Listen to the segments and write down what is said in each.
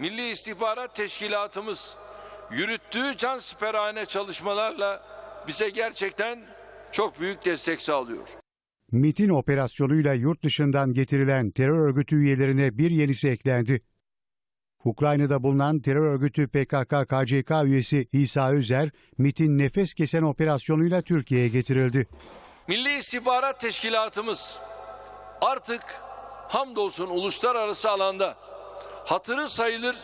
Milli İstihbarat Teşkilatımız yürüttüğü can siperhane çalışmalarla bize gerçekten çok büyük destek sağlıyor. MIT'in operasyonuyla yurt dışından getirilen terör örgütü üyelerine bir yenisi eklendi. Ukrayna'da bulunan terör örgütü PKK-KCK üyesi İsa Özer, MIT'in nefes kesen operasyonuyla Türkiye'ye getirildi. Milli İstihbarat Teşkilatımız artık hamdolsun uluslararası alanda hatırı sayılır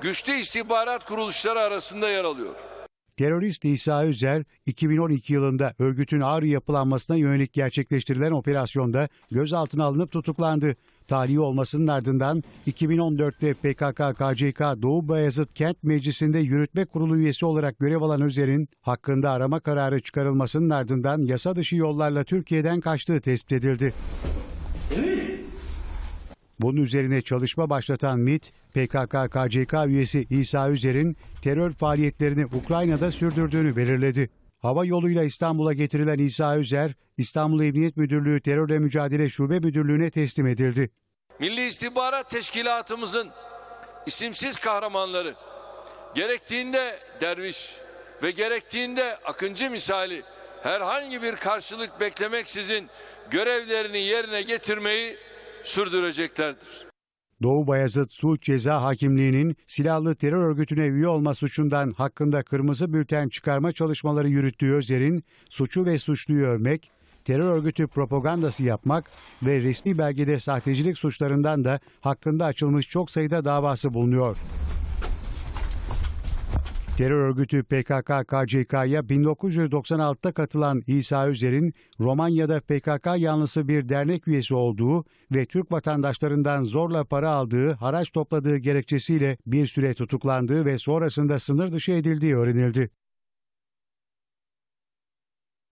güçlü istihbarat kuruluşları arasında yer alıyor. Terörist İsa Özer, 2012 yılında örgütün ağır yapılanmasına yönelik gerçekleştirilen operasyonda gözaltına alınıp tutuklandı. Tahliye olmasının ardından 2014'te PKK-KCK Doğu Bayazıt Kent Meclisi'nde yürütme kurulu üyesi olarak görev alan Özer'in hakkında arama kararı çıkarılmasının ardından yasa dışı yollarla Türkiye'den kaçtığı tespit edildi. Bunun üzerine çalışma başlatan MIT, PKK-KCK üyesi İsa Üzer'in terör faaliyetlerini Ukrayna'da sürdürdüğünü belirledi. Hava yoluyla İstanbul'a getirilen İsa Üzer, İstanbul Emniyet Müdürlüğü Terörle Mücadele Şube Müdürlüğü'ne teslim edildi. Milli İstihbarat Teşkilatımızın isimsiz kahramanları gerektiğinde derviş ve gerektiğinde akıncı misali herhangi bir karşılık beklemeksizin görevlerini yerine getirmeyi sürdüreceklerdir. Doğu Bayazıt Suç Ceza Hakimliği'nin silahlı terör örgütüne üye olma suçundan hakkında kırmızı bülten çıkarma çalışmaları yürüttüğü Özer'in suçu ve suçluyu övmek, terör örgütü propagandası yapmak ve resmi belgede sahtecilik suçlarından da hakkında açılmış çok sayıda davası bulunuyor. Terör örgütü PKK-KCK'ya 1996'ta katılan İsa Özer'in Romanya'da PKK yanlısı bir dernek üyesi olduğu ve Türk vatandaşlarından zorla para aldığı, haraç topladığı gerekçesiyle bir süre tutuklandığı ve sonrasında sınır dışı edildiği öğrenildi.